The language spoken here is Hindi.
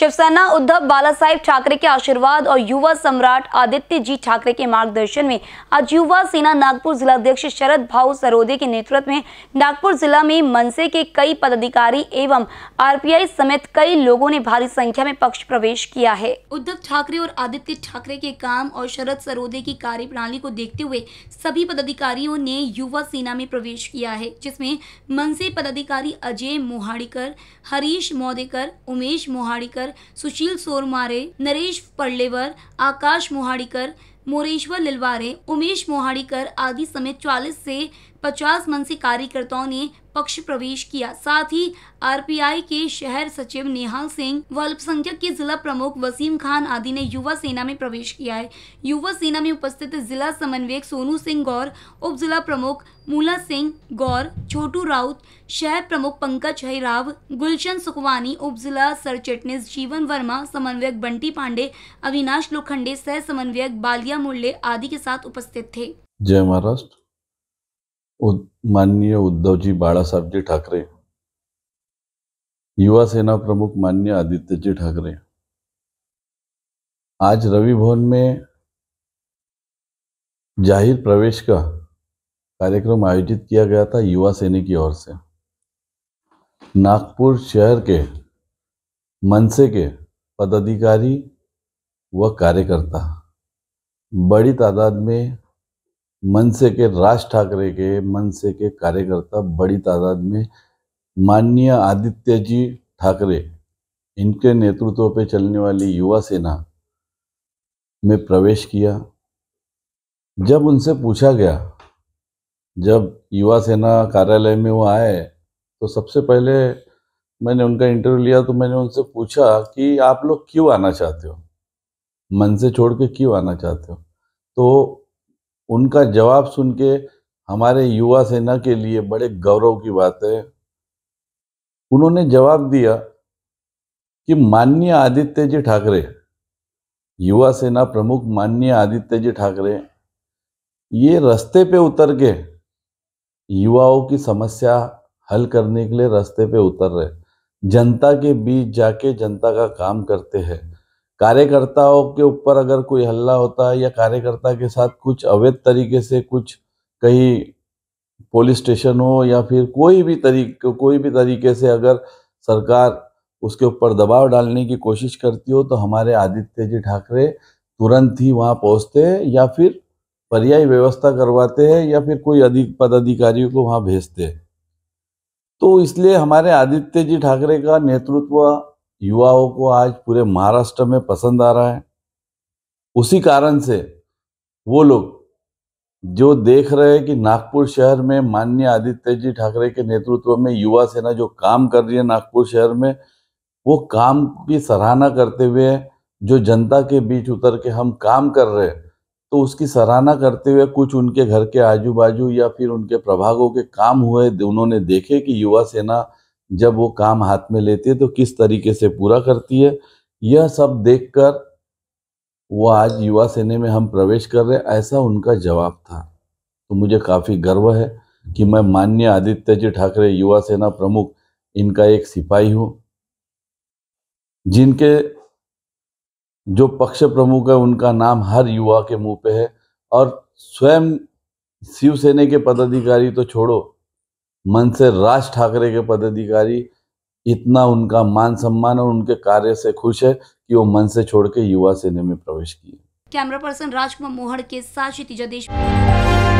शिवसेना उद्धव बाला ठाकरे के आशीर्वाद और युवा सम्राट आदित्य जी ठाकरे के मार्गदर्शन में आज युवा सेना नागपुर जिलाध्यक्ष शरद भाऊ सरोदे के नेतृत्व में नागपुर जिला में मनसे के कई पदाधिकारी एवं आरपीआई समेत कई लोगों ने भारी संख्या में पक्ष प्रवेश किया है उद्धव ठाकरे और आदित्य ठाकरे के काम और शरद सरोदे की कार्य को देखते हुए सभी पदाधिकारियों ने युवा सेना में प्रवेश किया है जिसमें मनसे पदाधिकारी अजय मोहाड़ीकर हरीश मोदेकर उमेश मोहाड़ीकर सुशील सोरमारे नरेश पल्लेवर आकाश मोहाड़ीकर मोरेश्वर लिलवारे उमेश मोहाड़ीकर आदि समेत 40 से पचास मनसी कार्यकर्ताओं ने पक्ष प्रवेश किया साथ ही आरपीआई के शहर सचिव नेहाल सिंह व अल्पसंख्यक के जिला प्रमुख वसीम खान आदि ने युवा सेना में प्रवेश किया है युवा सेना में उपस्थित जिला समन्वयक सोनू सिंह गौर उप जिला प्रमुख मूला सिंह गौर छोटू राउत शहर प्रमुख पंकज हैराव गुलशन सुखवानी उप जिला सरचटनिस जीवन वर्मा समन्वयक बंटी पांडे अविनाश लोखंडे सह समन्वयक बालिया मुरले आदि के साथ उपस्थित थे जय महाराष्ट्र माननीय उद्धव जी बाळासाहेबजी ठाकरे युवा सेना प्रमुख माननीय आदित्यजी ठाकरे आज रवि भवन में जाहिर प्रवेश का कार्यक्रम आयोजित किया गया था युवा सेना की ओर से नागपुर शहर के मनसे के पदाधिकारी व कार्यकर्ता बड़ी तादाद में मनसे के राज ठाकरे के मनसे के कार्यकर्ता बड़ी तादाद में माननीय आदित्य जी ठाकरे इनके नेतृत्व पे चलने वाली युवा सेना में प्रवेश किया जब उनसे पूछा गया जब युवा सेना कार्यालय में वो आए तो सबसे पहले मैंने उनका इंटरव्यू लिया तो मैंने उनसे पूछा कि आप लोग क्यों आना चाहते हो मन से छोड़ के क्यों आना चाहते हो तो उनका जवाब सुन के हमारे युवा सेना के लिए बड़े गौरव की बात है उन्होंने जवाब दिया कि माननीय आदित्य जी ठाकरे युवा सेना प्रमुख माननीय आदित्य जी ठाकरे ये रास्ते पे उतर के युवाओं की समस्या हल करने के लिए रास्ते पे उतर रहे जनता के बीच जाके जनता का काम करते हैं कार्यकर्ताओं के ऊपर अगर कोई हल्ला होता है या कार्यकर्ता के साथ कुछ अवैध तरीके से कुछ कहीं पुलिस स्टेशन हो या फिर कोई भी तरीके कोई भी तरीके से अगर सरकार उसके ऊपर दबाव डालने की कोशिश करती हो तो हमारे आदित्य जी ठाकरे तुरंत ही वहाँ पहुँचते हैं या फिर पर्यायी व्यवस्था करवाते हैं या फिर कोई अधिक पदाधिकारियों को वहाँ भेजते हैं तो इसलिए हमारे आदित्य जी ठाकरे का नेतृत्व युवाओं को आज पूरे महाराष्ट्र में पसंद आ रहा है उसी कारण से वो लोग जो देख रहे हैं कि नागपुर शहर में माननीय आदित्य जी ठाकरे के नेतृत्व में युवा सेना जो काम कर रही है नागपुर शहर में वो काम की सराहना करते हुए जो जनता के बीच उतर के हम काम कर रहे हैं तो उसकी सराहना करते हुए कुछ उनके घर के आजू बाजू या फिर उनके प्रभागों के काम हुए उन्होंने देखे कि युवा सेना जब वो काम हाथ में लेती है तो किस तरीके से पूरा करती है यह सब देखकर वो आज युवा सेने में हम प्रवेश कर रहे हैं ऐसा उनका जवाब था तो मुझे काफ़ी गर्व है कि मैं माननीय आदित्य जी ठाकरे युवा सेना प्रमुख इनका एक सिपाही हूँ जिनके जो पक्ष प्रमुख है उनका नाम हर युवा के मुंह पे है और स्वयं शिवसेना के पदाधिकारी तो छोड़ो मन से राज ठाकरे के पदाधिकारी इतना उनका मान सम्मान और उनके कार्य से खुश है कि वो मन से छोड़ के युवा सेना में प्रवेश किए कैमरा पर्सन राजकुमार मोहड़ के साथ क्षितिजा देश